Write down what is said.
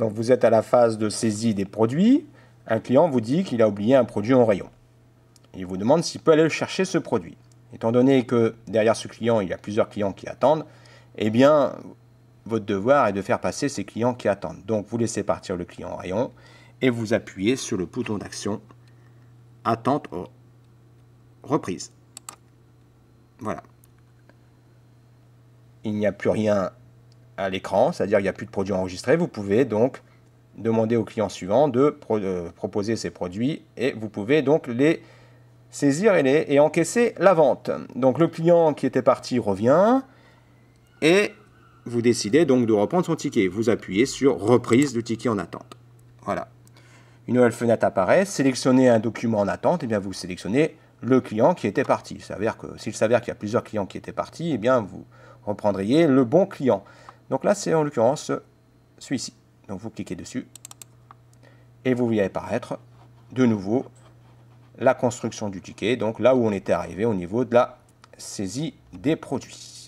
Donc vous êtes à la phase de saisie des produits. Un client vous dit qu'il a oublié un produit en rayon. Il vous demande s'il peut aller chercher ce produit. Étant donné que derrière ce client, il y a plusieurs clients qui attendent, eh bien, votre devoir est de faire passer ces clients qui attendent. Donc vous laissez partir le client en rayon et vous appuyez sur le bouton d'action attente reprise. Voilà. Il n'y a plus rien à l'écran, c'est-à-dire il n'y a plus de produits enregistrés, vous pouvez donc demander au client suivant de euh, proposer ces produits et vous pouvez donc les saisir et, et encaisser la vente. Donc le client qui était parti revient et vous décidez donc de reprendre son ticket. Vous appuyez sur reprise du ticket en attente. Voilà. Une nouvelle fenêtre apparaît, sélectionnez un document en attente, et eh bien vous sélectionnez le client qui était parti. S'il s'avère qu'il y a plusieurs clients qui étaient partis, et eh bien vous reprendriez le bon client. Donc là, c'est en l'occurrence celui-ci. Donc vous cliquez dessus et vous voyez apparaître de nouveau la construction du ticket, donc là où on était arrivé au niveau de la saisie des produits.